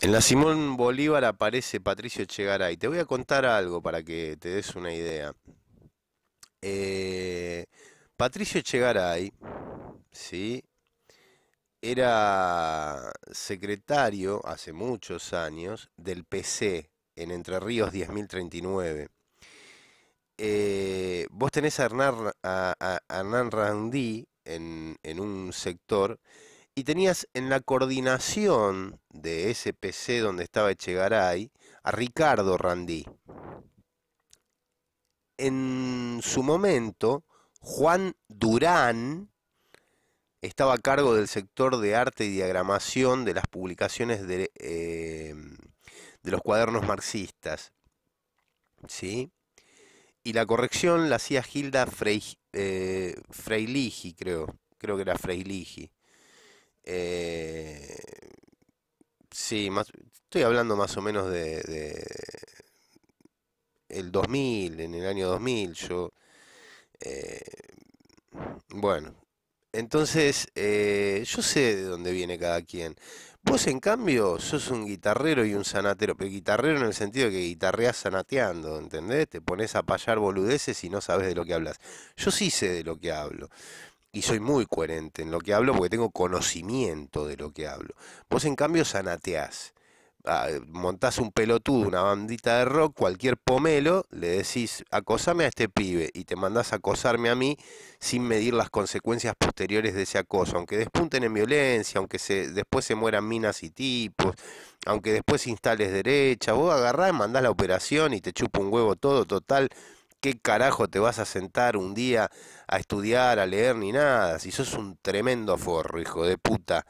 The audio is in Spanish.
En la Simón Bolívar aparece Patricio Echegaray. Te voy a contar algo para que te des una idea. Eh, Patricio Echegaray, ¿sí? Era secretario hace muchos años del PC en Entre Ríos 10.039. Eh, vos tenés a Hernán, Randí en un sector y tenías en la coordinación de ese PC donde estaba Echegaray a Ricardo Randí. En su momento, Juan Durán estaba a cargo del sector de arte y diagramación de las publicaciones de, eh, de los cuadernos marxistas. ¿Sí? Y la corrección la hacía Gilda eh, Freiligi, creo. Creo que era Freiligi. Eh, sí, más, estoy hablando más o menos de, el 2000, en el año 2000 yo... Eh, bueno, entonces eh, yo sé de dónde viene cada quien. Vos en cambio sos un guitarrero y un sanatero, pero guitarrero en el sentido de que guitarreas sanateando, ¿entendés? Te pones a payar boludeces y no sabes de lo que hablas. Yo sí sé de lo que hablo y soy muy coherente en lo que hablo porque tengo conocimiento de lo que hablo. Vos en cambio zanateás, ah, eh, montás un pelotudo, una bandita de rock, cualquier pomelo, le decís, acosame a este pibe y te mandás a acosarme a mí sin medir las consecuencias posteriores de ese acoso, aunque despunten en violencia, aunque se, después se mueran minas y tipos, aunque después instales derecha, vos agarrás, mandás la operación y te chupa un huevo todo, total, qué carajo te vas a sentar un día a estudiar, a leer ni nada, si sos un tremendo forro, hijo de puta.